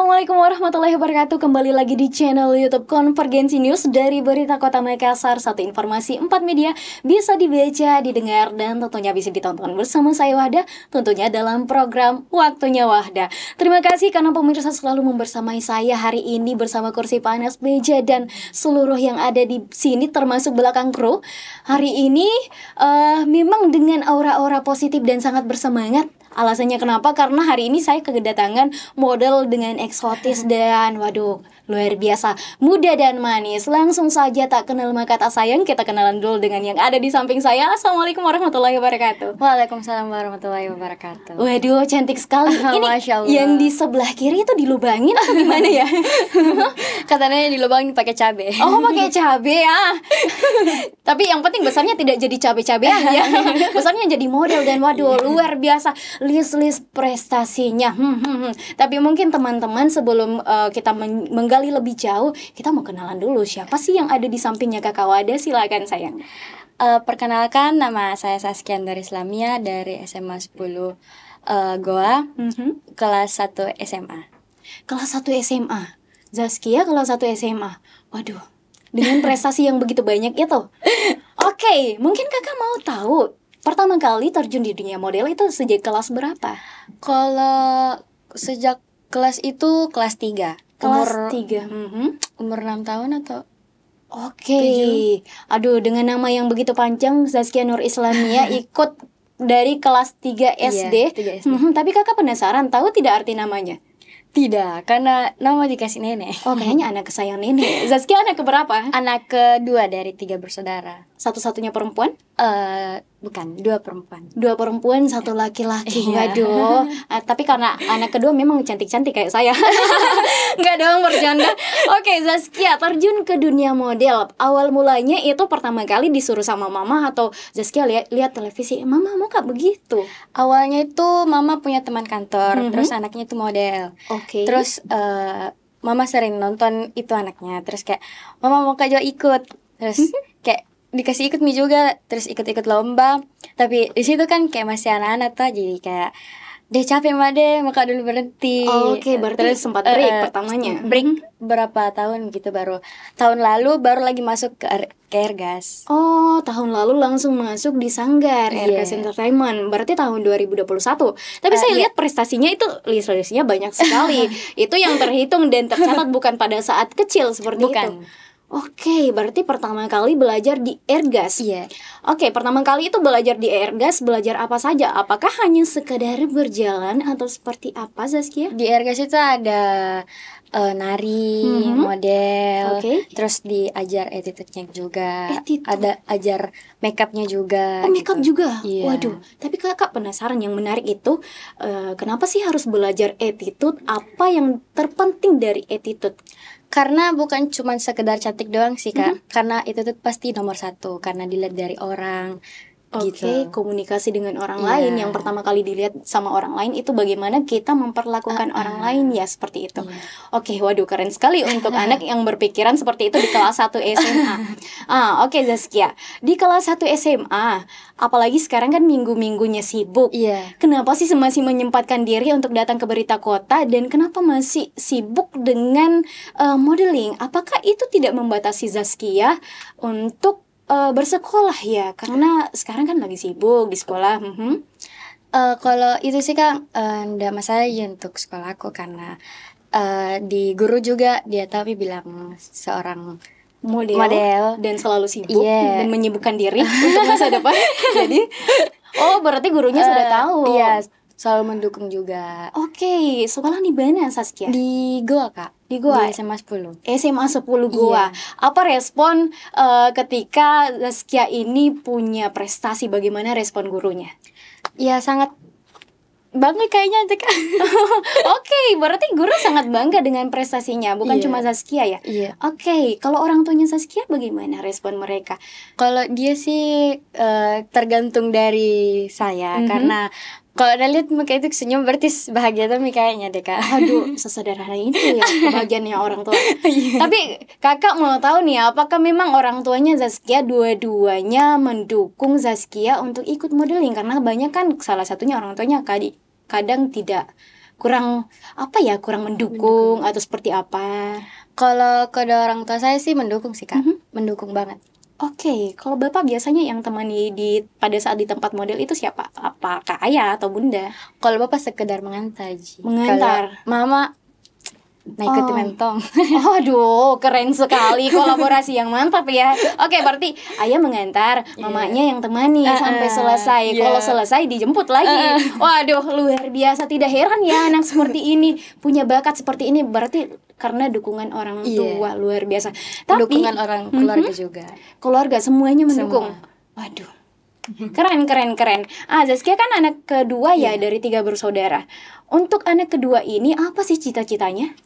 Assalamualaikum warahmatullahi wabarakatuh Kembali lagi di channel Youtube Konvergensi News Dari Berita Kota Makassar Satu informasi, empat media Bisa dibaca, didengar, dan tentunya bisa ditonton bersama saya Wahda Tentunya dalam program Waktunya Wahda Terima kasih karena pemirsa selalu membersamai saya hari ini Bersama kursi panas, meja, dan seluruh yang ada di sini Termasuk belakang kru Hari ini uh, memang dengan aura-aura positif dan sangat bersemangat Alasannya kenapa? Karena hari ini saya kedatangan model dengan eksotis dan waduh luar biasa muda dan manis langsung saja tak kenal maka tak sayang kita kenalan dulu dengan yang ada di samping saya assalamualaikum warahmatullahi wabarakatuh waalaikumsalam warahmatullahi wabarakatuh waduh cantik sekali ini Masya Allah. yang di sebelah kiri itu dilubangin atau gimana ya katanya dilubangin pakai cabe oh pakai cabe ya tapi yang penting besarnya tidak jadi cabe cabe ya besarnya jadi model dan waduh iya. luar biasa list list prestasinya hmm, hmm, hmm. tapi mungkin teman-teman sebelum uh, kita menggali menggali lebih jauh, kita mau kenalan dulu siapa sih yang ada di sampingnya Kakak Wada? Silakan sayang. Uh, perkenalkan nama saya Saskia dari Islamia dari SMA 10 uh, eh, Goa, mm -hmm. kelas 1 SMA. Kelas 1 SMA. Zaskia kelas 1 SMA. Waduh, dengan prestasi yang begitu banyak itu. Ya Oke, okay, mungkin kakak mau tahu pertama kali terjun di dunia model itu sejak kelas berapa? Kalau sejak kelas itu kelas 3 kelas mhm. umur, 3 mm -hmm. umur 6 tahun atau Oke, okay. aduh dengan nama yang begitu panjang Zaskia Nur Islamia ikut dari kelas 3 SD. Iya, 3 SD. Mm -hmm. Tapi kakak penasaran, tahu tidak arti namanya? Tidak, karena nama dikasih nenek. Oh, kayaknya anak kesayangan nenek. Zaskia anak keberapa? Anak kedua dari tiga bersaudara. Satu-satunya perempuan? uh, bukan dua perempuan dua perempuan satu laki-laki iya. waduh uh, tapi karena anak kedua memang cantik-cantik kayak saya nggak dong bercanda oke okay, Zaskia terjun ke dunia model awal mulanya itu pertama kali disuruh sama mama atau Zaskia lihat lihat televisi mama mau kak begitu awalnya itu mama punya teman kantor mm -hmm. terus anaknya itu model oke okay. terus uh, mama sering nonton itu anaknya terus kayak mama mau kak juga ikut terus mm -hmm dikasih ikut mie juga terus ikut-ikut lomba tapi di situ kan kayak masih anak-anak tuh jadi kayak deh capek mah deh maka dulu berhenti oh, oke okay. berarti terus sempat eh, break uh, pertamanya break hmm. berapa tahun gitu baru tahun lalu baru lagi masuk ke, air gas oh tahun lalu langsung masuk di Sanggar yeah. Ergas Entertainment berarti tahun 2021 tapi uh, saya iya. lihat prestasinya itu list-listnya banyak sekali itu yang terhitung dan tercatat bukan pada saat kecil seperti bukan. itu Oke, okay, berarti pertama kali belajar di Ergas. Iya. Yeah. Oke, okay, pertama kali itu belajar di Ergas, belajar apa saja? Apakah hanya sekadar berjalan atau seperti apa, Zaskia? Di Ergas itu ada uh, nari, mm-hmm. model, okay. terus diajar attitude-nya juga. Attitude. Ada ajar makeupnya juga. Oh, makeup gitu. juga. Yeah. Waduh, tapi Kakak penasaran yang menarik itu uh, kenapa sih harus belajar attitude? Apa yang terpenting dari attitude? Karena bukan cuma sekedar cantik doang sih kak, mm -hmm. karena itu tuh pasti nomor satu. Karena dilihat dari orang, Okay, gitu. komunikasi dengan orang yeah. lain yang pertama kali dilihat sama orang lain itu bagaimana kita memperlakukan uh, uh. orang lain ya seperti itu. Yeah. Oke, okay, waduh keren sekali untuk anak yang berpikiran seperti itu di kelas 1 SMA. ah, oke okay, Zaskia. Di kelas 1 SMA, apalagi sekarang kan minggu-minggunya sibuk. Yeah. Kenapa sih masih menyempatkan diri untuk datang ke berita kota dan kenapa masih sibuk dengan uh, modeling? Apakah itu tidak membatasi Zaskia untuk uh, bersekolah ya karena sekarang kan lagi sibuk di sekolah mm -hmm. uh, kalau itu sih kan tidak uh, eh, masalah ya untuk sekolahku karena uh, di guru juga dia tapi bilang seorang model, model. dan selalu sibuk yeah. dan menyibukkan diri untuk masa depan jadi oh berarti gurunya uh, sudah tahu iya selalu mendukung juga oke okay, sekolah di mana Saskia di Goa kak di gua di SMA 10 SMA 10 gua iya. apa respon uh, ketika Zaskia ini punya prestasi bagaimana respon gurunya ya sangat bangga kayaknya Oke, okay, berarti guru sangat bangga dengan prestasinya, bukan iya. cuma Zaskia ya. Iya. Oke, okay, kalau orang tuanya Zaskia bagaimana respon mereka? Kalau dia sih uh, tergantung dari saya mm -hmm. karena kalau ada lihat muka itu senyum berarti bahagia tuh kayaknya deh kak. Aduh, sesederhana itu ya kebahagiaannya orang tua. Iya. Tapi kakak mau tahu nih, apakah memang orang tuanya Zaskia dua-duanya mendukung Zaskia untuk ikut modeling? Karena banyak kan salah satunya orang tuanya kadang, kadang tidak kurang apa ya kurang mendukung, mendukung. atau seperti apa? Kalau kedua orang tua saya sih mendukung sih kak, mm -hmm. mendukung banget. Oke, kalau Bapak biasanya yang temani di pada saat di tempat model itu siapa? Apa Kak Ayah atau Bunda? Kalau Bapak sekedar mengantar. Mengantar. Mama naik ke oh. mentong. Aduh, keren sekali kolaborasi yang mantap ya. Oke, berarti ayah mengantar, iya. mamanya yeah. yang temani uh, uh, sampai selesai. Yeah. Kalau selesai dijemput lagi. Uh. Waduh, luar biasa. Tidak heran ya anak seperti ini punya bakat seperti ini. Berarti karena dukungan orang yeah. luar biasa. Tapi dukungan orang mhm. keluarga mm -hmm, juga. Keluarga semuanya mendukung. Semua. Waduh. Keren keren keren. Ah Zaskia kan anak kedua yeah. ya iya. dari tiga bersaudara. Untuk anak kedua ini apa sih cita-citanya?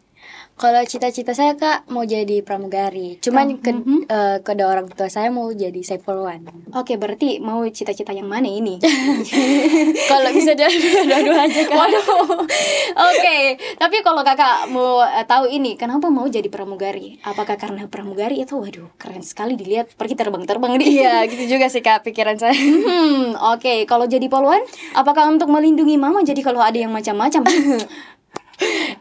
Kalau cita-cita saya kak mau jadi pramugari. Cuman oh, ke, mm-hmm. uh, eh, kedua orang tua saya mau jadi saipoluan. Oke, okay, berarti mau cita-cita yang mana ini? kalau bisa jadi dua aja kak. Waduh. Oke, okay. tapi kalau kakak mau uh, tahu ini, kenapa mau jadi pramugari? Apakah karena pramugari itu waduh keren sekali dilihat pergi terbang-terbang dia? Iya, gitu juga sih kak pikiran saya. hmm, oke. Okay. Kalau jadi poluan, apakah untuk melindungi mama? Jadi kalau ada yang macam-macam.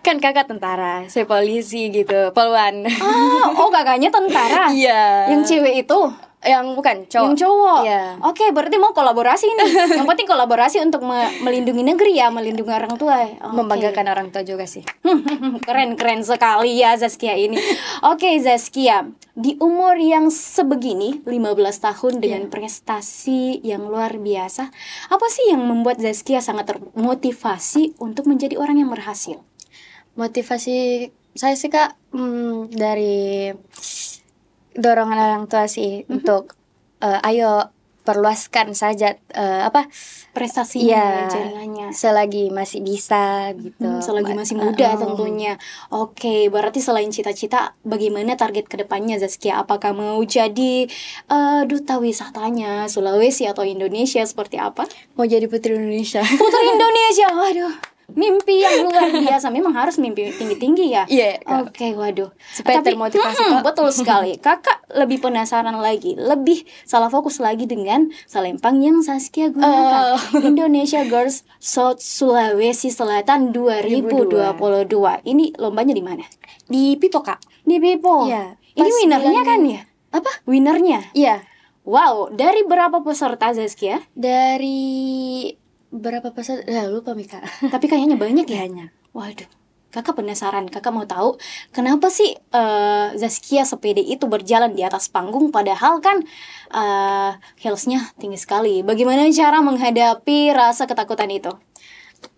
kan kakak tentara, saya polisi gitu, polwan. Oh, ah, oh kakaknya tentara? Iya. Yang cewek itu? yang bukan cowok yang cowok yeah. oke okay, berarti mau kolaborasi nih yang penting kolaborasi untuk me melindungi negeri ya melindungi orang tua okay. membanggakan orang tua juga sih keren keren sekali ya Zaskia ini oke okay, Zaskia di umur yang sebegini 15 tahun dengan yeah. prestasi yang luar biasa apa sih yang membuat Zaskia sangat termotivasi untuk menjadi orang yang berhasil motivasi saya sih kak hmm, dari dorongan orang tua sih mm-hmm. untuk uh, ayo perluaskan saja uh, apa prestasinya ya, jaringannya selagi masih bisa gitu hmm, selagi masih muda uh, tentunya oke okay, berarti selain cita-cita bagaimana target kedepannya Zaskia apakah mau jadi uh, duta wisatanya Sulawesi atau Indonesia seperti apa mau jadi putri Indonesia putri Indonesia waduh mimpi yang luar biasa memang harus mimpi tinggi-tinggi ya. Yeah, Oke, okay, waduh. Supaya Tapi, termotivasi. Hmm, betul sekali. Kakak lebih penasaran lagi, lebih salah fokus lagi dengan salempang yang Saskia gunakan. Uh. Indonesia Girls South Sulawesi Selatan 2022. Ini lombanya di mana? Di Pipo, Kak. Di Pipo. Iya. Ini winernya kan ya? Apa? Winernya? Iya. Wow, dari berapa peserta Zaskia? Dari berapa pesan? nah, lupa Mika. Tapi kayaknya banyak ya. Banyak. Waduh. Kakak penasaran, kakak mau tahu kenapa sih uh, Zaskia sepede itu berjalan di atas panggung padahal kan uh, heelsnya tinggi sekali. Bagaimana cara menghadapi rasa ketakutan itu?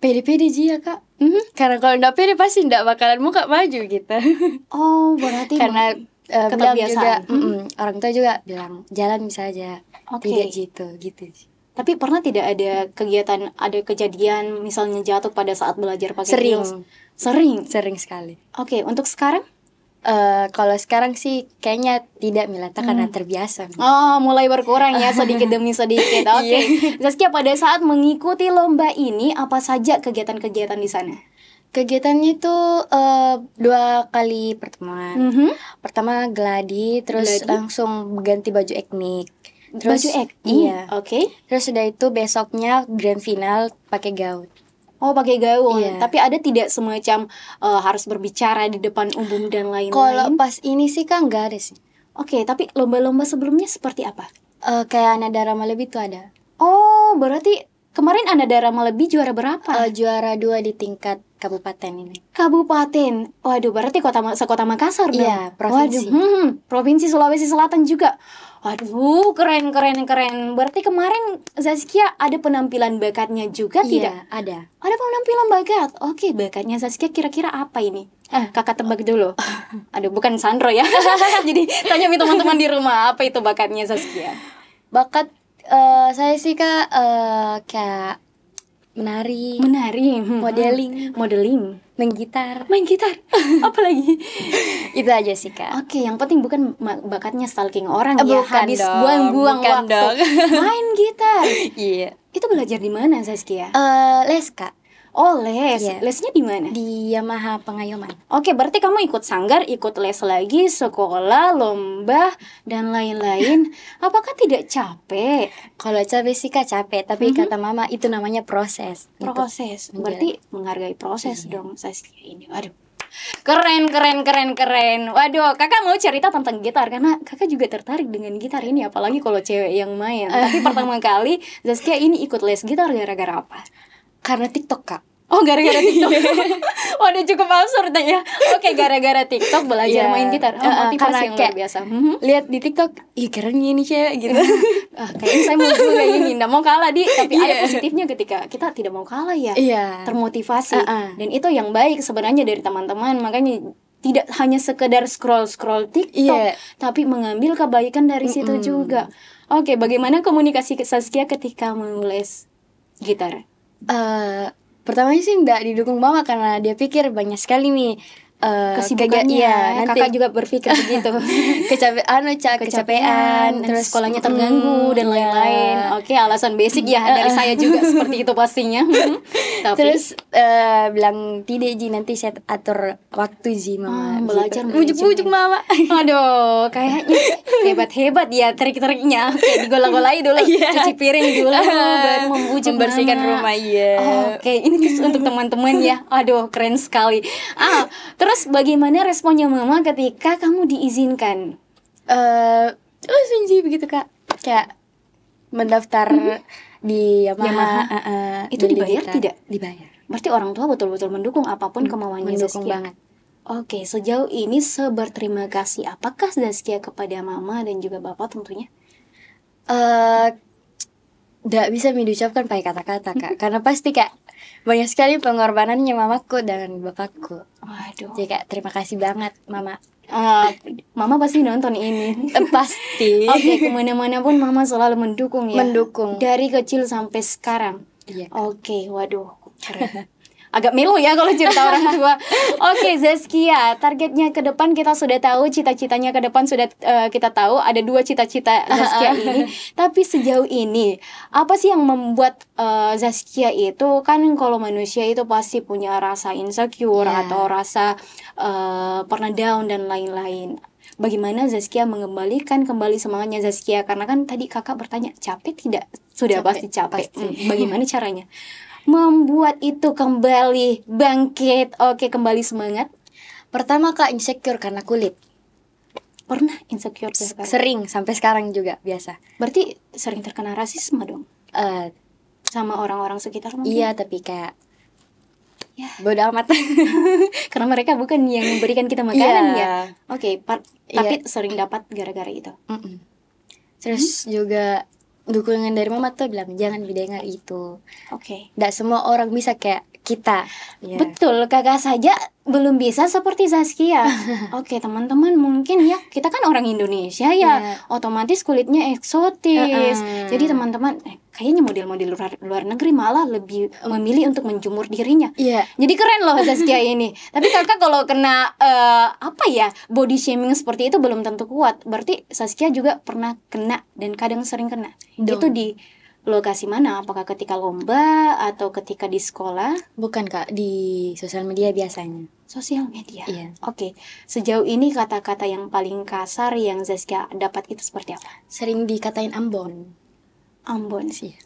pede-pede sih ya kak mm -hmm. karena kalau ndak pede pasti ndak bakalan muka maju gitu oh berarti karena uh, kebiasaan juga mm -hmm. orang tua juga bilang jalan bisa aja okay. tidak gitu gitu tapi pernah tidak ada kegiatan, ada kejadian misalnya jatuh pada saat belajar pakai Sering. Heels? Sering. Sering sekali. Oke, okay, untuk sekarang? Uh, kalau sekarang sih kayaknya tidak Milata hmm. karena terbiasa. Oh, mulai berkurang ya sedikit demi sedikit. Oke. Okay. Iya. Zaskia pada saat mengikuti lomba ini apa saja kegiatan-kegiatan di sana? Kegiatannya itu uh, dua kali pertemuan. Mm -hmm. Pertama gladi, terus gladi. langsung ganti baju etnik terus, baju acting mm, iya oke okay. terus udah itu besoknya grand final pakai gaun Oh pakai gaun, iya. tapi ada tidak semacam uh, harus berbicara di depan umum dan lain-lain. Kalau pas ini sih kan nggak ada sih. Oke, okay, tapi lomba-lomba sebelumnya seperti apa? Uh, kayak drama lebih tuh ada. Oh, berarti kemarin drama lebih juara berapa? Uh, juara dua di tingkat kabupaten ini? Kabupaten. Waduh, berarti kota sekota Makassar iya, dong. Iya, provinsi. Waduh, hmm, provinsi Sulawesi Selatan juga. Waduh, keren keren keren. Berarti kemarin Zaskia ada penampilan bakatnya juga iya, tidak? ada. Ada penampilan bakat. Oke, bakatnya Zaskia kira-kira apa ini? Eh, kakak tebak dulu. Aduh, bukan Sandro ya. Jadi tanya teman-teman di rumah apa itu bakatnya Zaskia. Bakat uh, saya sih kak uh, kayak menari menari hmm. modeling modeling main gitar main gitar apa lagi? itu aja sih kak oke okay, yang penting bukan bakatnya stalking orang eh, ya, bukan ya habis dong, buang-buang bukan waktu dong. main gitar iya yeah. itu belajar di mana Saskia uh, les kak Oh les, yeah. lesnya di mana? Di Yamaha Pengayoman. Oke, okay, berarti kamu ikut sanggar, ikut les lagi, sekolah, lomba dan lain-lain. Apakah tidak capek? Kalau capek sih kak capek, tapi mm -hmm. kata mama itu namanya proses. Gitu. Proses, gitu. berarti Menjalan. menghargai proses yeah. dong Saskia ini. Aduh, Keren, keren, keren, keren. Waduh, kakak mau cerita tentang gitar karena kakak juga tertarik dengan gitar ini, apalagi kalau cewek yang main. Tapi pertama kali Zaskia ini ikut les gitar gara-gara apa? Karena TikTok, Kak. Oh gara-gara TikTok. oh udah cukup absurd ya. Oke gara-gara TikTok belajar yeah. main gitar. Oh, uh, karena yang kayak biasa. Mm-hmm. Lihat di TikTok, ih keren gini cewek gitu. uh, kayaknya saya mau juga kayak gini. Nggak mau kalah di, tapi yeah. ada iya. positifnya ketika kita tidak mau kalah ya. Yeah. Termotivasi. Uh-uh. Dan itu yang baik sebenarnya dari teman-teman. Makanya tidak hanya sekedar scroll scroll TikTok, yeah. tapi mengambil kebaikan dari mm -mm. situ juga. Oke, okay, bagaimana komunikasi Saskia ketika mengulas gitar? uh, pertamanya sih nggak didukung mama karena dia pikir banyak sekali nih Eh, kesibukannya iya, kayak, ya, nanti kakak juga berpikir begitu kecape anu ca, kecapean, kecapean terus sekolahnya terganggu hmm, dan lain-lain ya. oke alasan basic ya dari saya juga seperti itu pastinya Tapi, terus uh, bilang tidak ji nanti saya atur waktu ji mama ah, gitu. belajar ujuk-ujuk mama aduh kayaknya hebat-hebat ya trik-triknya kayak digolak golai dulu yeah. cuci piring dulu baru membujuk membersihkan mama. rumah ya yeah. oke okay. ini untuk teman-teman ya aduh keren sekali ah terus Terus bagaimana responnya mama ketika kamu diizinkan? Eh, uh, oh, begitu kak, kayak mendaftar mm -hmm. di Yamaha. Yamaha. Uh, uh, itu dibayar digital. tidak? Dibayar. Berarti orang tua betul-betul mendukung apapun hmm, kemauannya mendukung Zizkia. banget. Oke, sejauh ini seberterima kasih apakah Zaskia kepada mama dan juga bapak tentunya? Eh, uh, tidak bisa diucapkan pakai kata-kata kak, karena pasti kak banyak sekali pengorbanannya mamaku dan bapakku. Waduh. Jadi kayak terima kasih banget mama. Uh, mama pasti nonton ini eh, pasti oke okay, kemana-mana pun mama selalu mendukung ya mendukung dari kecil sampai sekarang iya. oke okay, waduh keren agak melu ya kalau cerita orang tua. Oke, okay, Zeskia, targetnya ke depan kita sudah tahu, cita-citanya ke depan sudah uh, kita tahu ada dua cita-cita Zeskia ini. Tapi sejauh ini apa sih yang membuat uh, eh, Zeskia itu kan kalau manusia itu pasti punya rasa insecure yeah. atau rasa uh, pernah down dan lain-lain bagaimana Zaskia mengembalikan kembali semangatnya Zaskia karena kan tadi kakak bertanya capek tidak sudah capek, pasti capek pasti. Hmm, bagaimana caranya membuat itu kembali bangkit? Oke, kembali semangat. Pertama Kak insecure karena kulit. Pernah insecure S Sering sampai sekarang juga biasa. Berarti sering terkena rasisme dong? Uh, sama orang-orang sekitar mungkin? Iya, tapi kayak ya. bodo amat karena mereka bukan yang memberikan kita makanan yeah. ya iya. oke okay, iya. yeah. tapi sering dapat gara-gara itu mm -mm. terus hmm? juga dukungan dari mama tuh bilang jangan didengar itu. Oke. Okay. Nggak semua orang bisa kayak kita. Yeah. Betul, kakak saja belum bisa seperti Zaskia. Oke, okay, teman-teman mungkin ya kita kan orang Indonesia ya, yeah. otomatis kulitnya eksotis. Uh -uh. Jadi teman-teman eh, kayaknya model-model luar, luar negeri malah lebih memilih untuk menjemur dirinya. Iya. Yeah. Jadi keren loh Zaskia ini. Tapi kakak kalau kena uh, apa ya body shaming seperti itu belum tentu kuat. Berarti Zaskia juga pernah kena dan kadang sering kena. Dong. Itu di lokasi mana? Apakah ketika lomba atau ketika di sekolah? Bukan kak, di sosial media biasanya. Sosial media. Iya. Oke. Okay. Sejauh ini kata-kata yang paling kasar yang Zaskia dapat itu seperti apa? Sering dikatain Ambon. Ambon sih. Iya.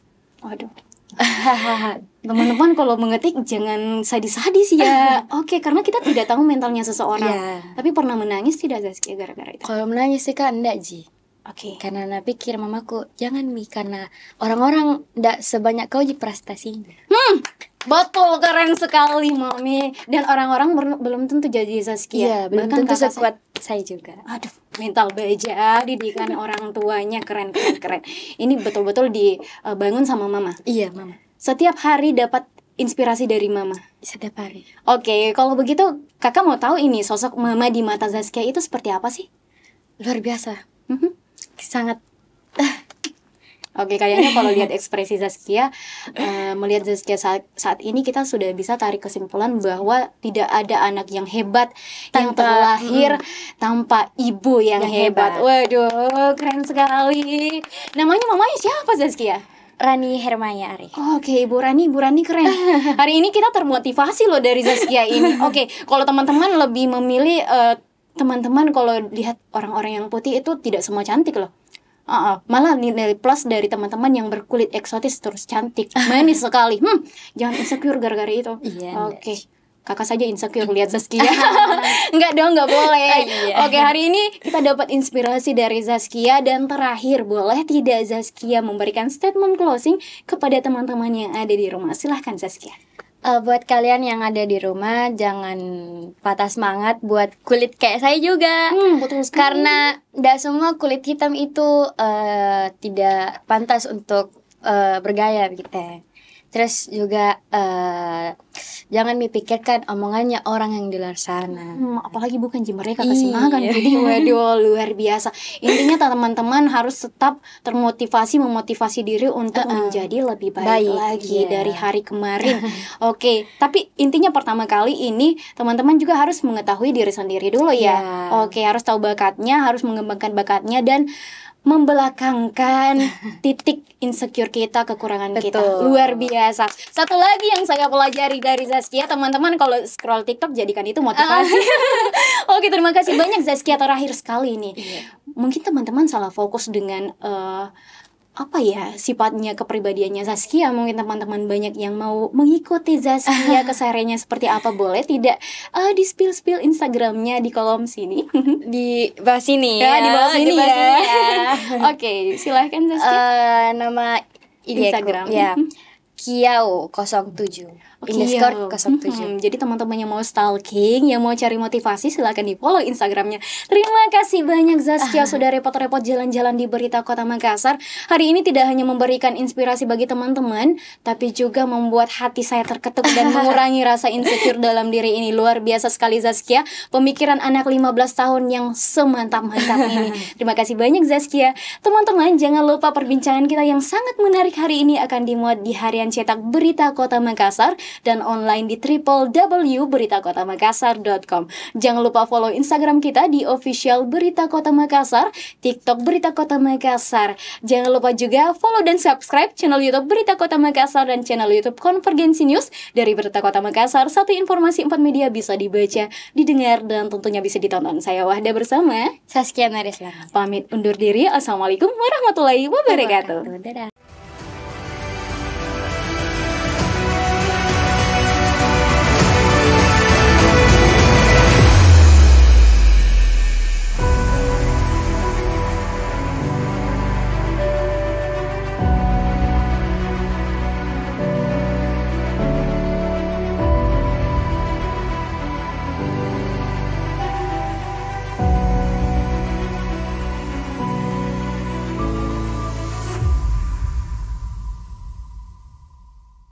Waduh. Teman-teman kalau mengetik jangan sadis-sadis ya. Oke, okay, karena kita tidak tahu mentalnya seseorang. Yeah. Tapi pernah menangis tidak Zaskia gara-gara itu? Kalau menangis sih kan enggak Ji Oke. Okay. Karena Nabi pikir mamaku jangan mi karena orang-orang ndak sebanyak kau di prestasinya. Hmm. Betul keren sekali mami dan orang-orang belum tentu jadi Saskia. Iya, belum Bahkan tentu sekuat saya. saya juga. Aduh, mental baja didikan orang tuanya keren keren keren. Ini betul-betul dibangun eh, sama mama. Iya, mama. Setiap hari dapat inspirasi dari mama. Setiap hari. Oke, okay, kalau begitu kakak mau tahu ini sosok mama di mata Zaskia itu seperti apa sih? Luar biasa. Mm -hmm sangat Oke, kayaknya kalau lihat ekspresi Zaskia, uh, melihat Zaskia saat, saat ini kita sudah bisa tarik kesimpulan bahwa tidak ada anak yang hebat tanpa, yang terlahir mm, tanpa ibu yang, yang hebat. hebat. Waduh, keren sekali. Namanya mamanya siapa Zaskia? Rani Hermaya Ari. Oke, okay. Ibu Rani, Ibu Rani keren. Hari ini kita termotivasi loh dari Zaskia ini. Oke, okay, kalau teman-teman lebih memilih uh, teman-teman kalau lihat orang-orang yang putih itu tidak semua cantik loh. Uh, uh, malah nilai plus dari teman-teman yang berkulit eksotis terus cantik manis sekali hmm jangan insecure gara-gara itu iya, oke okay. kakak saja insecure lihat Zaskia Enggak dong nggak boleh ah, iya. oke okay, hari ini kita dapat inspirasi dari Zaskia dan terakhir boleh tidak Zaskia memberikan statement closing kepada teman-teman yang ada di rumah silahkan Zaskia uh, buat kalian yang ada di rumah jangan patah semangat buat kulit kayak saya juga hmm, karena tidak semua kulit hitam itu uh, tidak pantas untuk uh, bergaya gitu ya. Terus juga uh, jangan dipikirkan omongannya orang yang di luar sana. Hmm, apalagi bukan jimernya kakak iya. sih kan jadi waduh luar biasa. Intinya teman-teman harus tetap termotivasi memotivasi diri untuk uh, menjadi lebih baik, baik lagi yeah. dari hari kemarin. Oke, okay. tapi intinya pertama kali ini teman-teman juga harus mengetahui diri sendiri dulu ya. Yeah. Oke, okay, harus tahu bakatnya, harus mengembangkan bakatnya dan membelakangkan titik insecure kita, kekurangan Betul. kita. Luar biasa. Satu lagi yang saya pelajari dari Zaskia, teman-teman kalau scroll TikTok jadikan itu motivasi. Oke, terima kasih banyak Zaskia terakhir sekali ini. Iya. Mungkin teman-teman salah fokus dengan uh, apa ya sifatnya kepribadiannya Zaskia mungkin teman-teman banyak yang mau mengikuti Zaskia kesehariannya seperti apa boleh tidak uh, di spill spill Instagramnya di kolom sini di bawah sini ya, ya di bawah ah, sini di ya, ya. oke okay, silahkan Zaskia uh, nama IG Instagram ya Kiao 07 okay, underscore iya. 07 hmm, jadi teman-teman yang mau stalking yang mau cari motivasi silahkan di follow instagramnya terima kasih banyak Zaskia ah. sudah repot-repot jalan-jalan di berita kota Makassar hari ini tidak hanya memberikan inspirasi bagi teman-teman tapi juga membuat hati saya terketuk dan mengurangi rasa insecure dalam diri ini luar biasa sekali Zaskia pemikiran anak 15 tahun yang semantap-mantap ini terima kasih banyak Zaskia teman-teman jangan lupa perbincangan kita yang sangat menarik hari ini akan dimuat di harian cetak berita kota Makassar dan online di www.beritakotamakassar.com. Jangan lupa follow Instagram kita di official Berita Kota Makassar, TikTok Berita Kota Makassar. Jangan lupa juga follow dan subscribe channel YouTube Berita Kota Makassar dan channel YouTube Konvergensi News dari Berita Kota Makassar. Satu informasi empat media bisa dibaca, didengar, dan tentunya bisa ditonton. Saya Wahda bersama Saskia Narisla. Pamit undur diri. Assalamualaikum warahmatullahi wabarakatuh. Dadah.